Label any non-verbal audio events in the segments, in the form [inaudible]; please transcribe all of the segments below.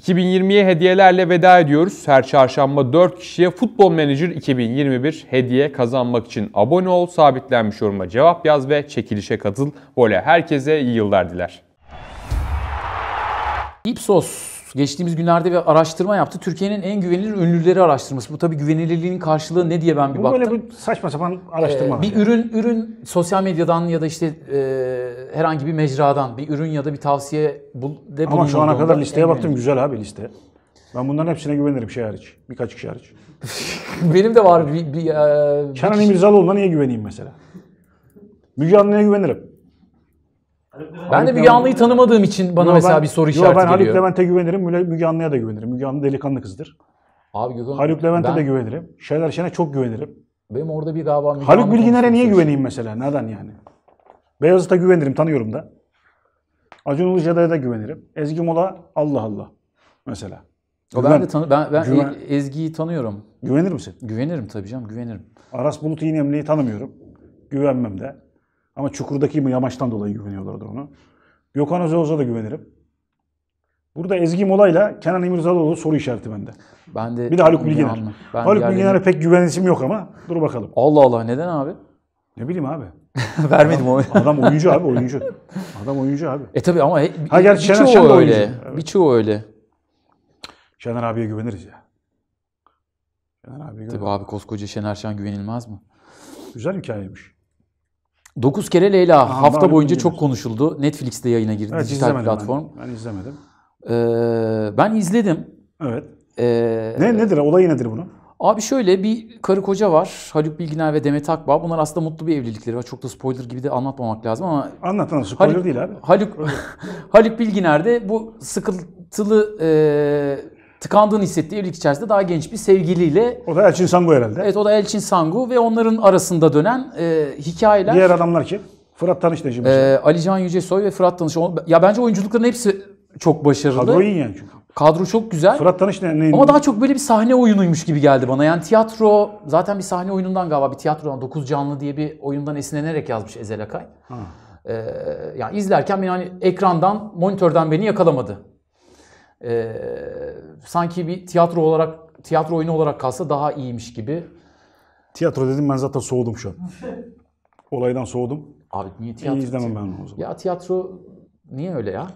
2020'ye hediyelerle veda ediyoruz. Her çarşamba 4 kişiye Futbol Manager 2021 hediye kazanmak için abone ol, sabitlenmiş yoruma cevap yaz ve çekilişe katıl. Böyle herkese iyi yıllar diler. Ipsos Geçtiğimiz günlerde bir araştırma yaptı. Türkiye'nin en güvenilir ünlüleri araştırması. Bu tabii güvenilirliğin karşılığı ne diye ben bir Bu baktım. Böyle bir saçma sapan araştırma. Ee, bir yani. ürün ürün sosyal medyadan ya da işte e, herhangi bir mecradan bir ürün ya da bir tavsiye bul, de Ama şu ana kadar listeye baktım güvenli. güzel abi liste. Ben bunların hepsine güvenirim şey hariç. Birkaç kişi hariç. [laughs] Benim de var bir... bir, e, bir Kenan İmirzalıoğlu'na niye güveneyim mesela? Müge Anlı'ya güvenirim. Ben de Müge Anlı'yı tanımadığım için bana Yo, mesela ben- bir soru yo, işareti ben Haluk Levent'e güvenirim, Müle- Müge Anlı'ya da güvenirim. Müge Anlı delikanlı kızdır. Abi Gökhan, Haluk Levent'e ben- de güvenirim. Şener Şen'e çok güvenirim. Benim orada bir galiba Müge Haluk Anlı Bilginer'e niye güveneyim mesela? Neden yani? Beyazıt'a güvenirim, tanıyorum da. Acun Ilıcalı'ya da güvenirim. Ezgi Mola Allah Allah mesela. O ben de Güven- tanı ben, ben Güven. E- Ezgi'yi tanıyorum. Güvenir misin? Güvenirim tabii canım güvenirim. Aras Bulut İynemli'yi tanımıyorum. Güvenmem de. Ama çukurdaki bu yamaçtan dolayı güveniyorlardı onu. Gökhan Özoğuz'a da güvenirim. Burada Ezgi Mola'yla Kenan İmirzalıoğlu soru işareti bende. Ben de bir de Haluk Bilginer. Ben Haluk yerlerini... Bilginer'e pek güvenisim yok ama dur bakalım. Allah Allah neden abi? Ne bileyim abi. [laughs] Vermedim o. Adam oyuncu abi oyuncu. Adam oyuncu abi. E tabi ama he, ha, gerçi Şener, birçoğu Şener öyle. Oyuncu. Evet. Birçoğu öyle. Şener abiye güveniriz ya. Şener abiye güveniriz. Tabii abi koskoca Şener Şen güvenilmez mi? Güzel hikayeymiş. 9 kere Leyla Aha, hafta boyunca çok konuşuldu. Netflix'te yayına girdi evet, dijital platform. Ben, ben izlemedim. Ee, ben izledim. Evet. Ee, ne nedir olayı nedir bunun? Abi şöyle bir karı koca var. Haluk Bilginer ve Demet Akbağ. Bunlar aslında mutlu bir evlilikleri Çok da spoiler gibi de anlatmamak lazım ama... Anlat anlat. Spoiler Haluk, değil abi. Haluk, [laughs] Haluk Bilginer de bu sıkıntılı e, tıkandığını hissettiği evlilik içerisinde daha genç bir sevgiliyle. O da Elçin Sangu herhalde. Evet o da Elçin Sangu ve onların arasında dönen e, hikayeler. Diğer adamlar ki, Fırat Tanış Necim. Ee, Alican Yücesoy ve Fırat Tanış. Ya bence oyunculukların hepsi çok başarılı. Kadro iyi yani çünkü. Kadro çok güzel. Fırat Tanış ne, ne? Ama daha çok böyle bir sahne oyunuymuş gibi geldi bana. Yani tiyatro zaten bir sahne oyunundan galiba bir tiyatrodan 9 canlı diye bir oyundan esinlenerek yazmış Ezel Akay. Ha. Ee, yani izlerken beni hani ekrandan, monitörden beni yakalamadı e, sanki bir tiyatro olarak tiyatro oyunu olarak kalsa daha iyiymiş gibi. Tiyatro dedim ben zaten soğudum şu an. [laughs] Olaydan soğudum. Abi niye tiyatro? İyi izlemem ben o zaman. Ya tiyatro niye öyle ya?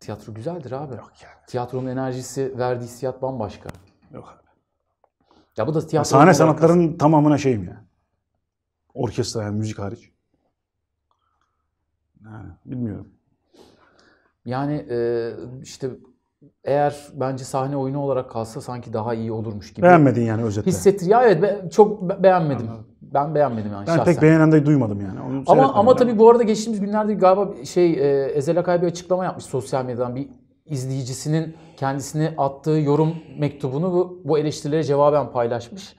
Tiyatro güzeldir abi. Yok ya. Tiyatronun enerjisi, verdiği hissiyat bambaşka. Yok abi. Ya bu da tiyatro. Ya sahne sanatlarının kalsa... tamamına şeyim ya. Orkestra yani müzik hariç. Yani bilmiyorum. Yani e, işte eğer bence sahne oyunu olarak kalsa sanki daha iyi olurmuş gibi. Beğenmedin yani özetle. Hissettir. Ya evet be, çok beğenmedim. Anladım. Ben beğenmedim yani Ben şahsen. pek beğenen de duymadım yani. Onu ama ama tabii bu arada geçtiğimiz günlerde galiba şey e, Ezel Akay bir açıklama yapmış sosyal medyadan bir izleyicisinin kendisine attığı yorum mektubunu bu, bu eleştirilere cevaben paylaşmış.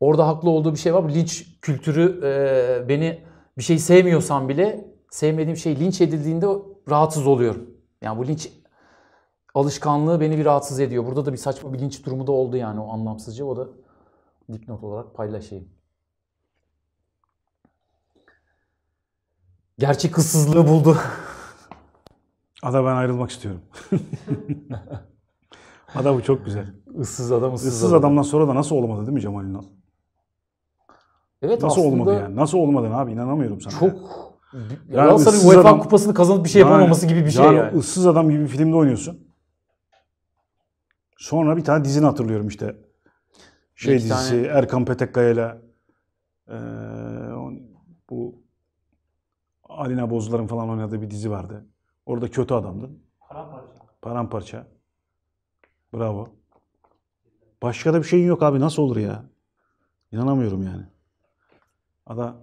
Orada haklı olduğu bir şey var. Linç kültürü e, beni bir şey sevmiyorsan bile sevmediğim şey linç edildiğinde rahatsız oluyorum. Yani bu linç alışkanlığı beni bir rahatsız ediyor. Burada da bir saçma bilinç durumu da oldu yani o anlamsızca. O da dipnot olarak paylaşayım. Gerçek hızsızlığı buldu. [laughs] Ada ben ayrılmak istiyorum. [laughs] Ada bu çok güzel. Issız adam ıssız, ıssız adam. adamdan sonra da nasıl olmadı değil mi Cemal Ünal? Evet nasıl olmadı yani? Nasıl olmadı abi İnanamıyorum sana. Çok yani. Galatasaray'ın UEFA adam, kupasını kazanıp bir şey yapamaması yani, gibi bir şey yani. yani. Issız adam gibi bir filmde oynuyorsun. Sonra bir tane dizini hatırlıyorum işte. Şey İki dizisi tane... Erkan Petekkaya ile e, bu Alina Bozlar'ın falan oynadığı bir dizi vardı. Orada kötü adamdı Paramparça. Paramparça. Bravo. Başka da bir şeyin yok abi. Nasıl olur ya? İnanamıyorum yani. Ada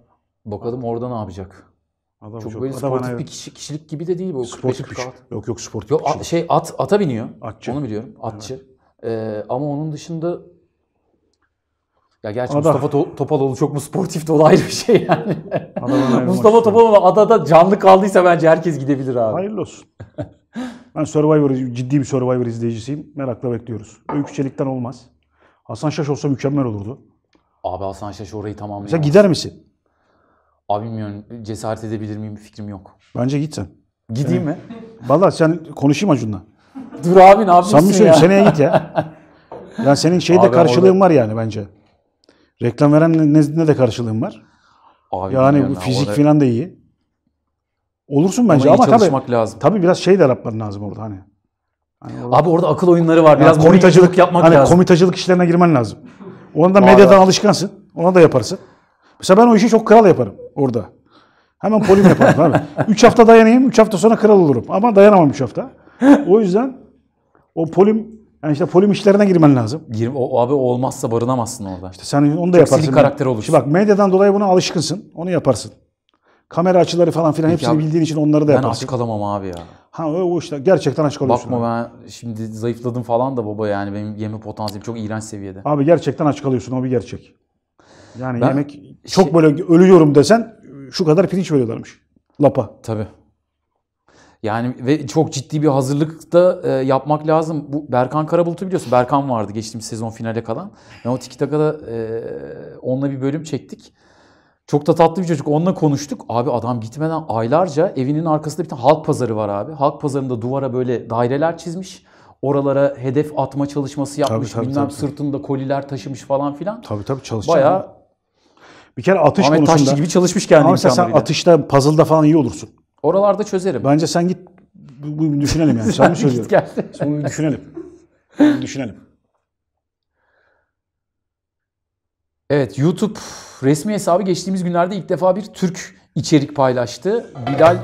Bakalım orada ne yapacak? Adam çok, çok böyle sportif bir kişi, kişilik gibi de değil bu. Sportif bir Yok yok sportif yok, bir şey. At, ata biniyor. Atçı. Onu biliyorum. Atçı. Evet. Ee, ama onun dışında ya gerçi Ada. Mustafa to- Topaloğlu çok mu sportif de ayrı bir şey yani. [laughs] Mustafa Topaloğlu adada canlı kaldıysa bence herkes gidebilir abi. Hayırlı olsun. ben Survivor, ciddi bir Survivor izleyicisiyim. Merakla bekliyoruz. Öykü Çelik'ten olmaz. Hasan Şaş olsa mükemmel olurdu. Abi Hasan Şaş orayı tamamlayamaz. Sen gider misin? Abi bilmiyorum cesaret edebilir miyim fikrim yok. Bence git sen. Gideyim mi? Valla sen konuşayım Acun'la. Dur abi ne yapıyorsun Samimi şey- ya? söyleyeyim seneye git ya. [laughs] Yani senin şeyde Abi karşılığın orada- var yani bence. Reklam veren nezdinde de karşılığın var. Abi Yani bu fizik orada- filan da iyi. Olursun bence iyi ama tabii, lazım. tabii biraz şey de yapman lazım orada hani. hani abi orada akıl oyunları var. Biraz komitacılık yapmak hani lazım. Komitacılık işlerine girmen lazım. Onda medyadan alışkansın. Ona da yaparsın. Mesela ben o işi çok kral yaparım orada. Hemen polim yaparım abi. [laughs] Üç hafta dayanayım, üç hafta sonra kral olurum. Ama dayanamam üç hafta. O yüzden o polim yani işte polim işlerine girmen lazım. Gir, o, abi olmazsa barınamazsın orada. İşte sen onu da yaparsın. Silik karakter olursun. Şimdi bak medyadan dolayı buna alışkınsın. Onu yaparsın. Kamera açıları falan filan Peki hepsini abi, bildiğin için onları da yaparsın. Ben aç kalamam abi ya. Ha o işte gerçekten aç kalıyorsun. Bakma abi. ben şimdi zayıfladım falan da baba yani benim yeme potansiyelim çok iğrenç seviyede. Abi gerçekten aç kalıyorsun o bir gerçek. Yani ben, yemek şey- çok böyle ölüyorum desen şu kadar pirinç veriyorlarmış. Lapa. Tabii. Yani ve çok ciddi bir hazırlıkta e, yapmak lazım. Bu Berkan Karabulut'u biliyorsun. Berkan vardı geçtiğimiz sezon finale kalan. Ben o Tiki Taka'da e, onunla bir bölüm çektik. Çok da tatlı bir çocuk. Onunla konuştuk. Abi adam gitmeden aylarca evinin arkasında bir tane halk pazarı var abi. Halk pazarında duvara böyle daireler çizmiş. Oralara hedef atma çalışması yapmış. Tabii, tabii, bilmem tabii, sırtında koliler taşımış falan filan. Tabii tabii çalışacak. Bayağı bir kere atış Ahmet konusunda. Taşçı gibi çalışmış kendi Ama sen atışta, puzzle'da falan iyi olursun. Oralarda çözerim. Bence sen git bu, düşünelim yani. sen mi [laughs] söylüyorsun? Git gel. Sonra düşünelim. düşünelim. Evet YouTube resmi hesabı geçtiğimiz günlerde ilk defa bir Türk içerik paylaştı. Bilal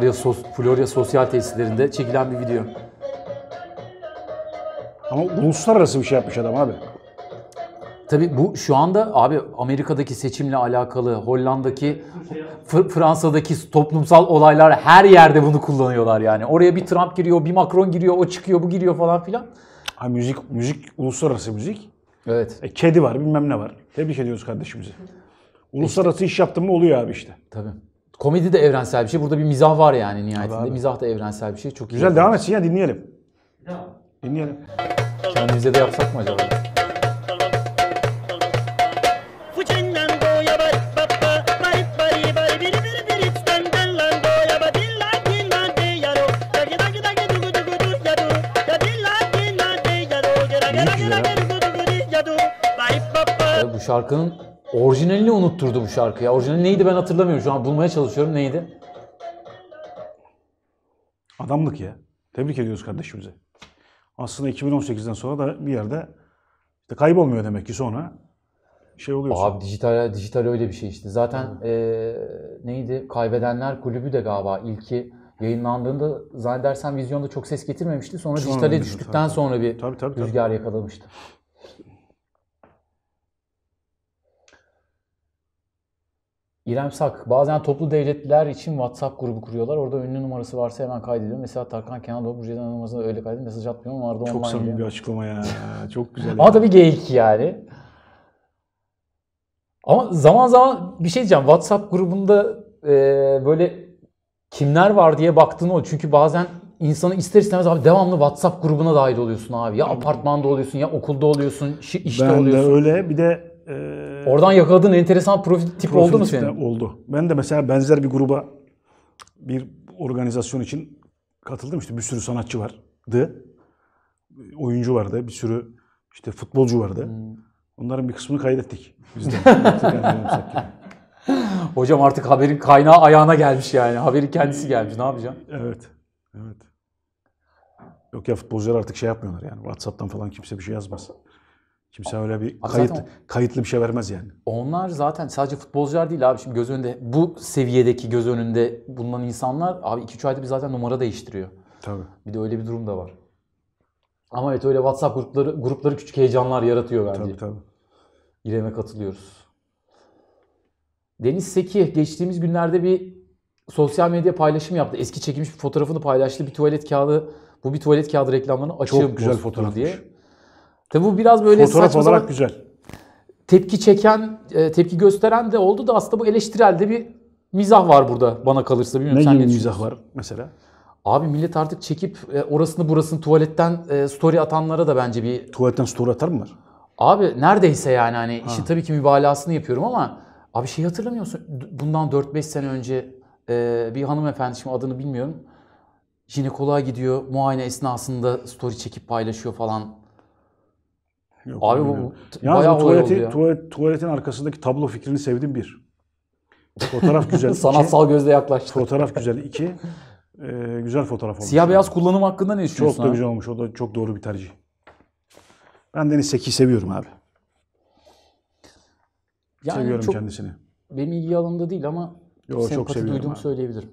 Florya, Sos Florya Sosyal Tesislerinde çekilen bir video. Ama uluslararası bir şey yapmış adam abi. Tabii bu şu anda abi Amerika'daki seçimle alakalı, Hollanda'daki, Fransa'daki toplumsal olaylar her yerde bunu kullanıyorlar yani. Oraya bir Trump giriyor, bir Macron giriyor, o çıkıyor, bu giriyor falan filan. Ha müzik, müzik uluslararası müzik. Evet. E, kedi var, bilmem ne var. Tebrik ediyoruz kardeşimizi. Uluslararası işte. iş yaptın mı oluyor abi işte. Tabii. Komedi de evrensel bir şey. Burada bir mizah var yani nihayetinde. Abi, Mizah da evrensel bir şey. Çok Güzel iyi devam etsin ya dinleyelim. Tamam. Dinleyelim. Kendimize de yapsak mı acaba? şarkının Orijinalini unutturdu bu şarkı ya. Orijinali neydi ben hatırlamıyorum. Şu an bulmaya çalışıyorum neydi. Adamlık ya. Tebrik ediyoruz kardeşimize. Aslında 2018'den sonra da bir yerde işte kaybolmuyor demek ki sonra şey oluyor. Abi dijital dijital öyle bir şey işte. Zaten e, neydi? Kaybedenler Kulübü de galiba ilki yayınlandığında zannedersem vizyonda çok ses getirmemişti. Sonra, sonra dijitale düştükten tabii. sonra bir tabii, tabii, tabii. yakalamıştı. İrem Sak. Bazen toplu devletler için WhatsApp grubu kuruyorlar. Orada ünlü numarası varsa hemen kaydediyor. Mesela Tarkan Kenan Doğru Ceylan numarasına öyle kaydediyor. Mesaj atmıyor ama arada Çok samimi bir açıklama ya. Çok güzel. ama tabii geyik yani. Ama zaman zaman bir şey diyeceğim. WhatsApp grubunda e, böyle kimler var diye baktığın oluyor. Çünkü bazen insanı ister istemez abi devamlı WhatsApp grubuna dahil oluyorsun abi. Ya apartmanda oluyorsun ya okulda oluyorsun, işte ben oluyorsun. Ben de öyle. Bir de e, Oradan yakaladığın enteresan profil tipi profil oldu mu senin? Oldu. Ben de mesela benzer bir gruba bir organizasyon için katıldım. İşte bir sürü sanatçı vardı. Oyuncu vardı. Bir sürü işte futbolcu vardı. Hmm. Onların bir kısmını kaydettik. Biz de. [laughs] [laughs] Hocam artık haberin kaynağı ayağına gelmiş yani. Haberin kendisi gelmiş. Ne yapacağım? Evet. Evet. Yok ya futbolcular artık şey yapmıyorlar yani. WhatsApp'tan falan kimse bir şey yazmaz. Kimse öyle bir kayıt, zaten, kayıtlı bir şey vermez yani. Onlar zaten sadece futbolcular değil abi. Şimdi göz önünde bu seviyedeki göz önünde bulunan insanlar abi 2-3 ayda bir zaten numara değiştiriyor. Tabii. Bir de öyle bir durum da var. Ama evet öyle WhatsApp grupları grupları küçük heyecanlar yaratıyor bence. Tabii tabii. İrem'e katılıyoruz. Deniz Seki geçtiğimiz günlerde bir sosyal medya paylaşımı yaptı. Eski çekilmiş bir fotoğrafını paylaştı. Bir tuvalet kağıdı, bu bir tuvalet kağıdı reklamlarını açıyor. Çok güzel fotoğraf diye. Tabi bu biraz böyle Fotoğraf saçma olarak güzel. Tepki çeken, e, tepki gösteren de oldu da aslında bu eleştirelde bir mizah var burada bana kalırsa. Bilmiyorum, ne sen gibi ne mizah var mesela? Abi millet artık çekip e, orasını burasını tuvaletten e, story atanlara da bence bir... Tuvaletten story atar mı var? Abi neredeyse yani hani ha. işi tabii ki mübalağasını yapıyorum ama abi şey hatırlamıyorsun bundan 4-5 sene önce bir hanımefendi şimdi adını bilmiyorum jinekoloğa gidiyor muayene esnasında story çekip paylaşıyor falan. Yok, Abi bu Yalnız bayağı bu tuvaleti, ya. tuvalet, tuvaletin arkasındaki tablo fikrini sevdim bir. Fotoğraf güzel. [laughs] Sanatsal gözle yaklaştı. Fotoğraf güzel. [laughs] iki e, güzel fotoğraf olmuş. Siyah beyaz kullanım hakkında ne düşünüyorsun? Çok da güzel olmuş. O da çok doğru bir tercih. Ben Deniz Seki'yi seviyorum abi. Yani seviyorum çok, kendisini. Benim ilgi alanında değil ama Yo, sempati çok duyduğumu abi. söyleyebilirim.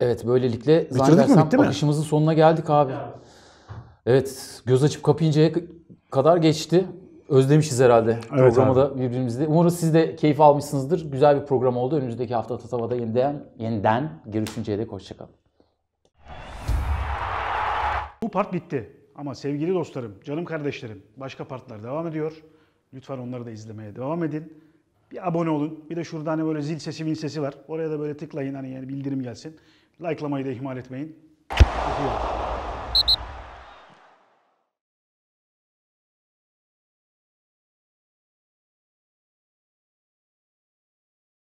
Evet böylelikle Bitirdik zannedersem mi, akışımızın sonuna geldik abi. Evet, göz açıp kapayıncaya kadar geçti. Özlemişiz herhalde evet programı abi. da birbirimizle. Umarız siz de keyif almışsınızdır. Güzel bir program oldu. Önümüzdeki hafta Tatava'da yeniden, yeniden görüşünceye dek hoşçakalın. Bu part bitti. Ama sevgili dostlarım, canım kardeşlerim, başka partlar devam ediyor. Lütfen onları da izlemeye devam edin. Bir abone olun. Bir de şurada hani böyle zil sesi, min sesi var. Oraya da böyle tıklayın hani yani bildirim gelsin. Like'lamayı da ihmal etmeyin. Öpüyorum.